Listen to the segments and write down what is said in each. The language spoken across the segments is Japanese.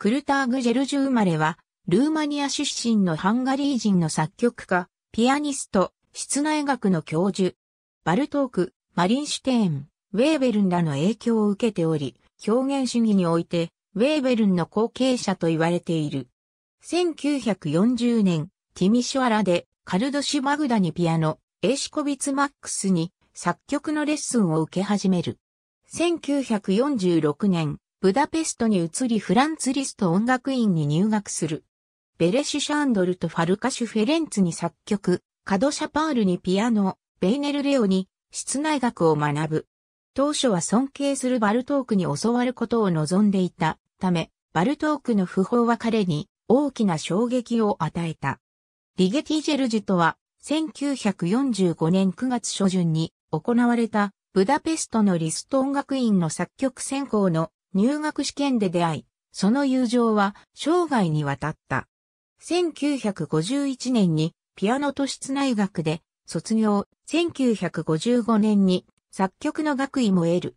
クルターグ・ジェルジュ生まれは、ルーマニア出身のハンガリー人の作曲家、ピアニスト、室内学の教授、バルトーク、マリンシュテーン、ウェーベルンらの影響を受けており、表現主義において、ウェーベルンの後継者と言われている。1940年、ティミシュアラで、カルドシュ・マグダにピアノ、エシコビツ・マックスに、作曲のレッスンを受け始める。1946年、ブダペストに移りフランツ・リスト音楽院に入学する。ベレシュ・シャンドルとファルカシュ・フェレンツに作曲、カド・シャパールにピアノ、ベイネル・レオに室内楽を学ぶ。当初は尊敬するバルトークに教わることを望んでいたため、バルトークの訃報は彼に大きな衝撃を与えた。リゲティ・ジェルジュとは、1945年9月初旬に行われたブダペストのリスト音楽院の作曲専攻の入学試験で出会い、その友情は生涯にわたった。1951年にピアノ都市内学で卒業、1955年に作曲の学位も得る。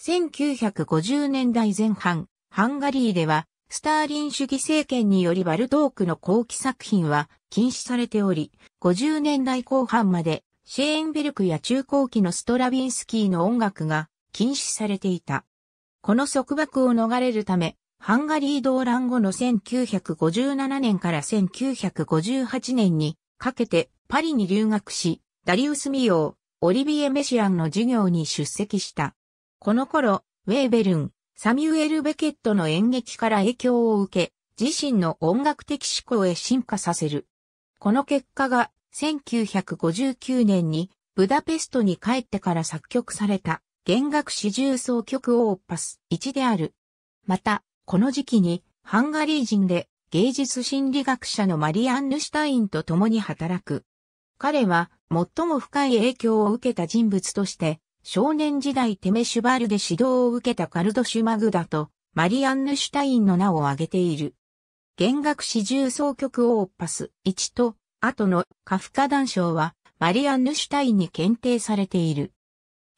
1950年代前半、ハンガリーではスターリン主義政権によりバルトークの後期作品は禁止されており、50年代後半までシェーンベルクや中後期のストラビンスキーの音楽が禁止されていた。この束縛を逃れるため、ハンガリー動乱後の1957年から1958年にかけてパリに留学し、ダリウス・ミヨー、オリビエ・メシアンの授業に出席した。この頃、ウェーベルン、サミュエル・ベケットの演劇から影響を受け、自身の音楽的思考へ進化させる。この結果が1959年にブダペストに帰ってから作曲された弦楽四重奏曲オーパス1である。また、この時期にハンガリー人で芸術心理学者のマリアン・ヌシュタインと共に働く。彼は最も深い影響を受けた人物として、少年時代テメシュバルで指導を受けたカルドシュマグダとマリアンヌシュタインの名を挙げている。弦楽四重奏曲オーパス1と、後のカフカ談章はマリアンヌシュタインに検定されている。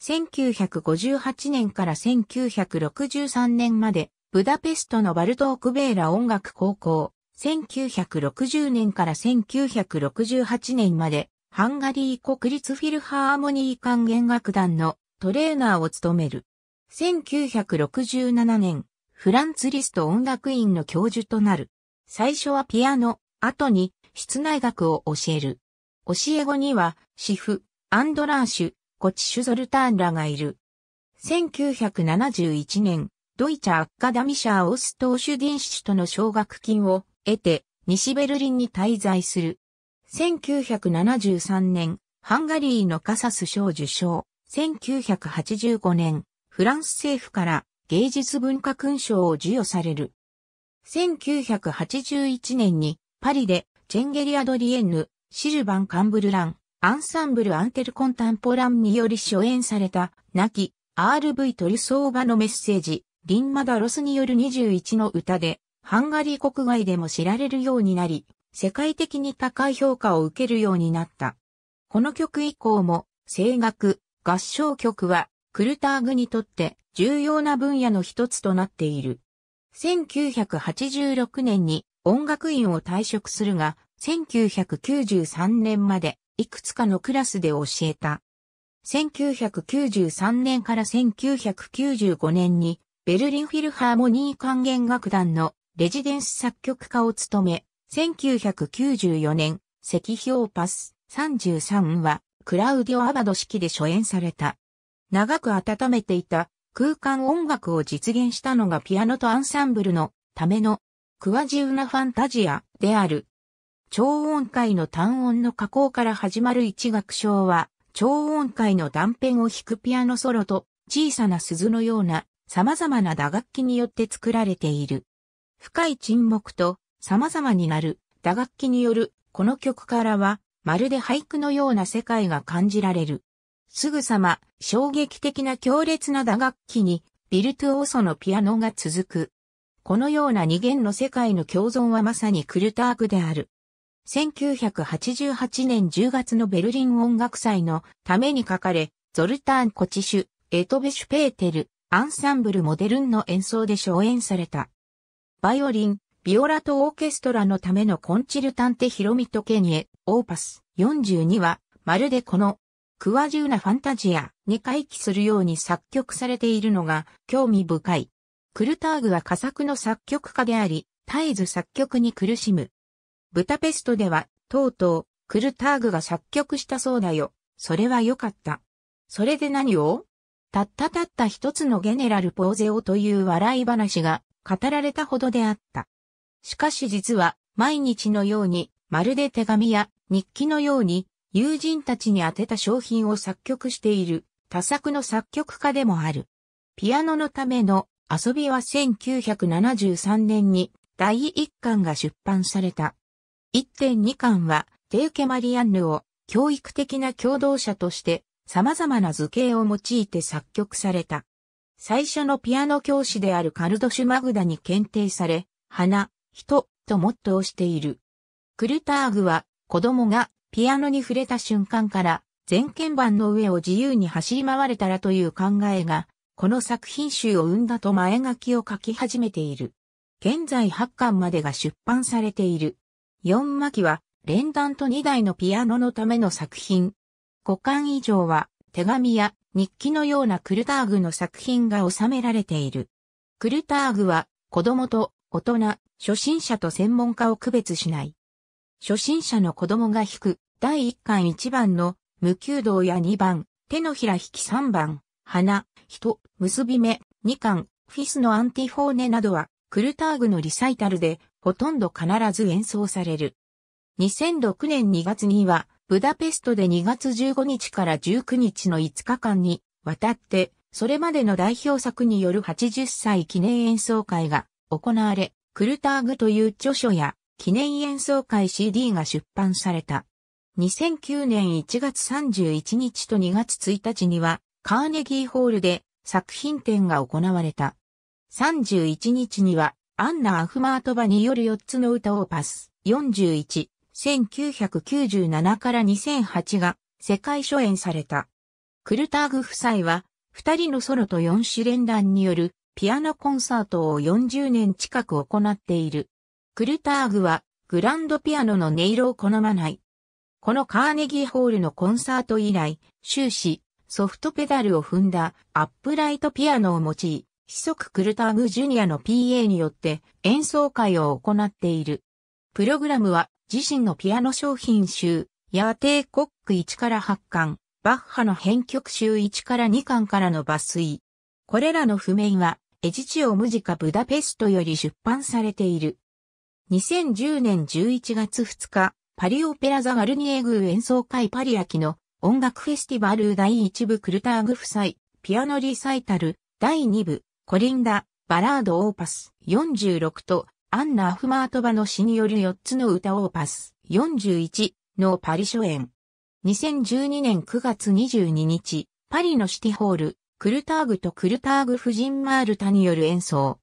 1958年から1963年まで、ブダペストのバルトークベーラ音楽高校、1960年から1968年まで、ハンガリー国立フィルハーモニー管弦楽団のトレーナーを務める。1967年、フランツ・リスト音楽院の教授となる。最初はピアノ、後に室内楽を教える。教え後には、シフ、アンドラーシュ、コチシュ・ゾルターンらがいる。1971年、ドイツアッカダミシャー・オストーシュディンシュとの奨学金を得て、西ベルリンに滞在する。1973年、ハンガリーのカサス賞受賞。1985年、フランス政府から芸術文化勲章を授与される。1981年にパリでチェンゲリアドリエンヌ、シルバン・カンブルラン、アンサンブルアンテルコンタンポランにより初演された、亡き、RV トリソーバのメッセージ、リンマダロスによる21の歌で、ハンガリー国外でも知られるようになり、世界的に高い評価を受けるようになった。この曲以降も、声楽、合唱曲は、クルターグにとって重要な分野の一つとなっている。1986年に音楽院を退職するが、1993年までいくつかのクラスで教えた。1993年から1995年にベルリンフィルハーモニー管弦楽団のレジデンス作曲家を務め、1994年、石標パス33はクラウディオ・アバド式で初演された。長く温めていた空間音楽を実現したのがピアノとアンサンブルのためのクワジウナファンタジアである超音階の単音の加工から始まる一楽章は、超音階の断片を弾くピアノソロと小さな鈴のような様々な打楽器によって作られている。深い沈黙と様々になる打楽器によるこの曲からはまるで俳句のような世界が感じられる。すぐさま衝撃的な強烈な打楽器にビルトゥオーソのピアノが続く。このような二弦の世界の共存はまさにクルタークである。1988年10月のベルリン音楽祭のために書かれ、ゾルターン・コチシュ、エトベシュ・ペーテル、アンサンブル・モデルンの演奏で初演された。バイオリン、ビオラとオーケストラのためのコンチルタンテ・ヒロミト・ケニエ、オーパス42は、まるでこの、クワジューナ・ファンタジアに回帰するように作曲されているのが興味深い。クルターグは佳作の作曲家であり、絶えず作曲に苦しむ。ブタペストでは、とうとう、クルターグが作曲したそうだよ。それは良かった。それで何をたったたった一つのゲネラルポーゼオという笑い話が語られたほどであった。しかし実は毎日のようにまるで手紙や日記のように友人たちに宛てた商品を作曲している多作の作曲家でもある。ピアノのための遊びは1973年に第1巻が出版された。1.2巻は、テーケマリアンヌを教育的な共同者として様々な図形を用いて作曲された。最初のピアノ教師であるカルドシュマグダに検定され、花、人、とモットーしている。クルターグは、子供がピアノに触れた瞬間から、全鍵盤の上を自由に走り回れたらという考えが、この作品集を生んだと前書きを書き始めている。現在8巻までが出版されている。4巻は連弾と2台のピアノのための作品。5巻以上は手紙や日記のようなクルターグの作品が収められている。クルターグは子供と大人、初心者と専門家を区別しない。初心者の子供が弾く第1巻1番の無休道や2番、手のひら引き3番、花、人、結び目、2巻、フィスのアンティフォーネなどは、クルターグのリサイタルでほとんど必ず演奏される。2006年2月には、ブダペストで2月15日から19日の5日間にわたって、それまでの代表作による80歳記念演奏会が行われ、クルターグという著書や記念演奏会 CD が出版された。2009年1月31日と2月1日にはカーネギーホールで作品展が行われた。31日にはアンナ・アフマートバによる4つの歌をパス。41、1997から2008が世界初演された。クルターグ夫妻は、二人のソロと四試連団によるピアノコンサートを40年近く行っている。クルターグは、グランドピアノの音色を好まない。このカーネギーホールのコンサート以来、終始、ソフトペダルを踏んだアップライトピアノを用い、則クルターグジュニアの PA によって演奏会を行っている。プログラムは自身のピアノ商品集、ヤーテイ・コック1から8巻、バッハの編曲集1から2巻からの抜粋。これらの譜面は、エジチオムジカブダペストより出版されている。2010年11月2日、パリオペラザ・ガルニエグ演奏会パリアキの音楽フェスティバル第1部クルターグ夫妻、ピアノリサイタル、第2部、コリンダ、バラードオーパス46と、アンナ・アフマートバの詩による4つの歌オーパス41のパリ初演。2012年9月22日、パリのシティホール、クルターグとクルターグ夫人マールタによる演奏。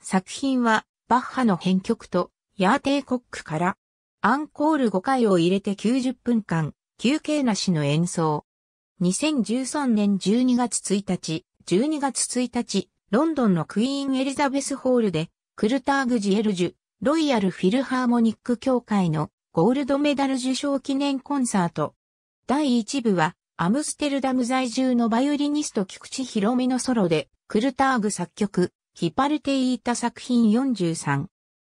作品は、バッハの編曲と、ヤーテイコックから、アンコール5回を入れて90分間、休憩なしの演奏。2013年12月1日、12月1日、ロンドンのクイーンエリザベスホールで、クルターグ・ジエルジュ、ロイヤル・フィルハーモニック協会のゴールドメダル受賞記念コンサート。第1部は、アムステルダム在住のバイオリニスト菊池博美のソロで、クルターグ作曲、ヒパルテイータ作品43。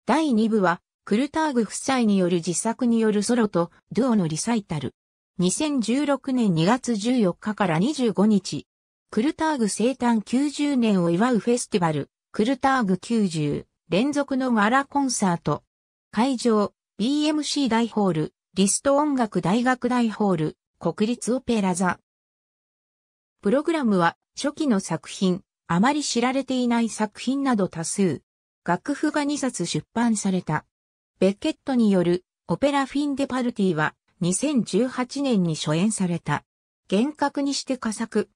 第2部は、クルターグ夫妻による自作によるソロと、ドゥオのリサイタル。2016年2月14日から25日、クルターグ生誕90年を祝うフェスティバル、クルターグ90連続のガラコンサート。会場、BMC 大ホール、リスト音楽大学大ホール、国立オペラ座。プログラムは初期の作品、あまり知られていない作品など多数。楽譜が2冊出版された。ベッケットによるオペラフィンデパルティは2018年に初演された。厳格にして佳作。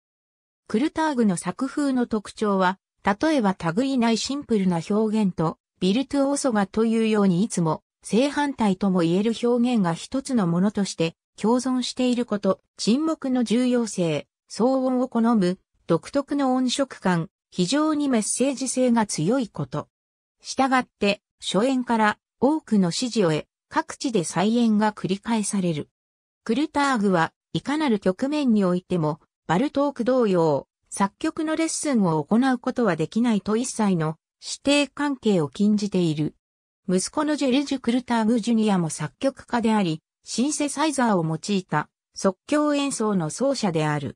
クルターグの作風の特徴は、例えば類いないシンプルな表現と、ビルトオーソガというようにいつも、正反対とも言える表現が一つのものとして共存していること、沈黙の重要性、騒音を好む、独特の音色感、非常にメッセージ性が強いこと。したがって、初演から多くの支持を得、各地で再演が繰り返される。クルターグは、いかなる局面においても、バルトーク同様、作曲のレッスンを行うことはできないと一切の指定関係を禁じている。息子のジェルジュ・クルターグ・ジュニアも作曲家であり、シンセサイザーを用いた即興演奏の奏者である。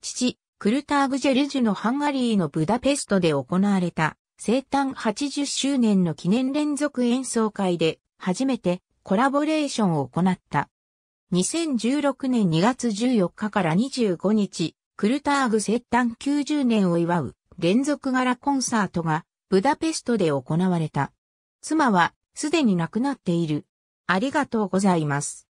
父、クルターグ・ジェルジュのハンガリーのブダペストで行われた生誕80周年の記念連続演奏会で初めてコラボレーションを行った。2016年2月14日から25日、クルターグ接誕90年を祝う連続柄コンサートがブダペストで行われた。妻はすでに亡くなっている。ありがとうございます。